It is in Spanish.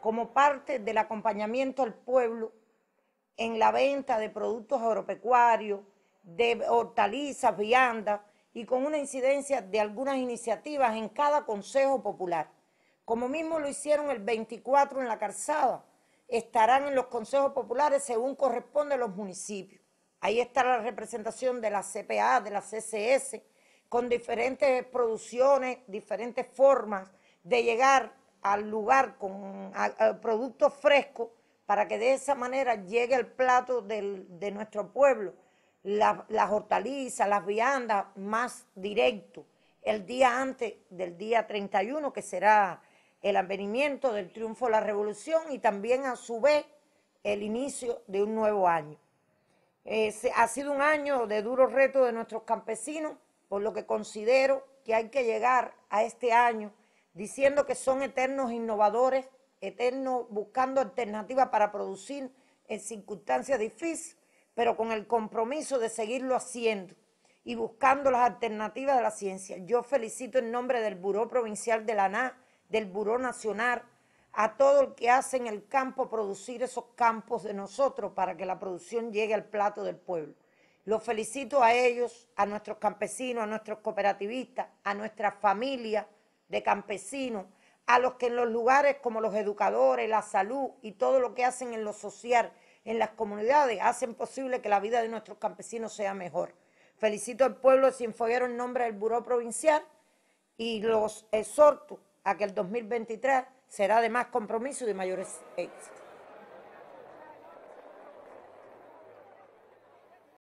como parte del acompañamiento al pueblo en la venta de productos agropecuarios, de hortalizas, viandas y con una incidencia de algunas iniciativas en cada Consejo Popular. Como mismo lo hicieron el 24 en la calzada, estarán en los consejos populares según corresponde a los municipios. Ahí está la representación de la CPA, de la CCS, con diferentes producciones, diferentes formas de llegar al lugar con productos frescos para que de esa manera llegue al plato de nuestro pueblo las hortalizas, las viandas más directo el día antes del día 31 que será el advenimiento del triunfo de la revolución y también a su vez el inicio de un nuevo año. ha sido un año de duro reto de nuestros campesinos, por lo que considero que hay que llegar a este año diciendo que son eternos innovadores, eternos buscando alternativas para producir en circunstancias difíciles, pero con el compromiso de seguirlo haciendo y buscando las alternativas de la ciencia. Yo felicito en nombre del Buró Provincial de la ANA, del Buró Nacional, a todo el que hace en el campo producir esos campos de nosotros para que la producción llegue al plato del pueblo. Los felicito a ellos, a nuestros campesinos, a nuestros cooperativistas, a nuestra familia de campesinos, a los que en los lugares como los educadores, la salud y todo lo que hacen en lo social, en las comunidades, hacen posible que la vida de nuestros campesinos sea mejor. Felicito al pueblo de Sinfoguero en nombre del Buró Provincial y los exhorto a que el 2023 será de más compromiso y de mayores éxitos.